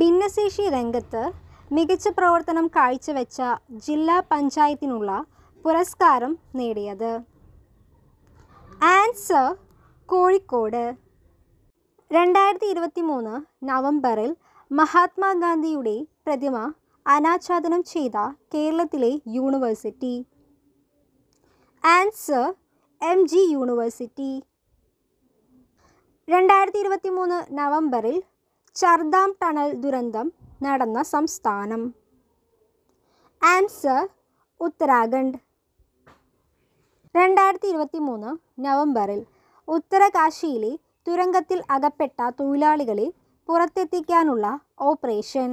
ഭിന്നശേഷി രംഗത്ത് മികച്ച പ്രവർത്തനം കാഴ്ചവെച്ച ജില്ലാ പഞ്ചായത്തിനുള്ള പുരസ്കാരം നേടിയത് ആൻസർ കോഴിക്കോട് രണ്ടായിരത്തി ഇരുപത്തി മൂന്ന് നവംബറിൽ മഹാത്മാഗാന്ധിയുടെ പ്രതിമ അനാച്ഛാദനം ചെയ്ത കേരളത്തിലെ university answer M G university രണ്ടായിരത്തി ഇരുപത്തി മൂന്ന് നവംബറിൽ ചർദാം ടണൽ ദുരന്തം നടന്ന സംസ്ഥാനം ആൻസർ ഉത്തരാഖണ്ഡ് രണ്ടായിരത്തി ഇരുപത്തി മൂന്ന് നവംബറിൽ ഉത്തരകാശിയിലെ തുരങ്കത്തിൽ അകപ്പെട്ട തൊഴിലാളികളെ പുറത്തെത്തിക്കാനുള്ള ഓപ്പറേഷൻ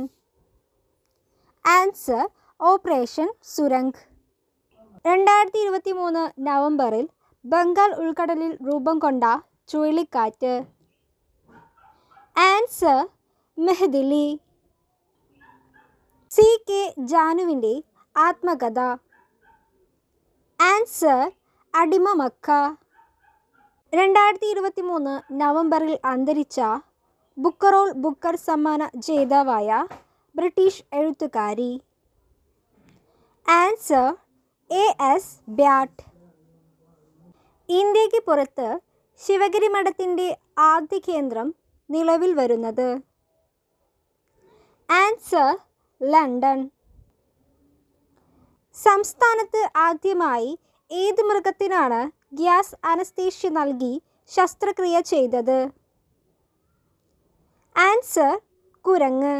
ആൻസർ ഓപ്പറേഷൻ സുരംഗ് രണ്ടായിരത്തി ഇരുപത്തി മൂന്ന് നവംബറിൽ ബംഗാൾ ഉൾക്കടലിൽ രൂപം കൊണ്ട ചുഴലിക്കാറ്റ് ആൻസർ മെഹദിലി സി കെ ജാനുവിൻ്റെ ആത്മകഥ ആൻസർ അടിമ മക്ക രണ്ടായിരത്തി ഇരുപത്തി മൂന്ന് നവംബറിൽ അന്തരിച്ച ബുക്കറോൾ ബുക്കർ സമ്മാന ജേതാവായ ബ്രിട്ടീഷ് എഴുത്തുകാരി ആൻസർ എ എസ് ബ്യാട്ട് ഇന്ത്യക്ക് പുറത്ത് ശിവഗിരി മഠത്തിൻ്റെ ആദ്യ കേന്ദ്രം നിലവിൽ വരുന്നത് ആൻസർ ലണ്ടൻ സംസ്ഥാനത്ത് ആദ്യമായി ഏത് മൃഗത്തിനാണ് ഗ്യാസ് അനസ്തീഷ്യ നൽകി ശസ്ത്രക്രിയ ചെയ്തത് ആൻസർ കുരങ്ങ്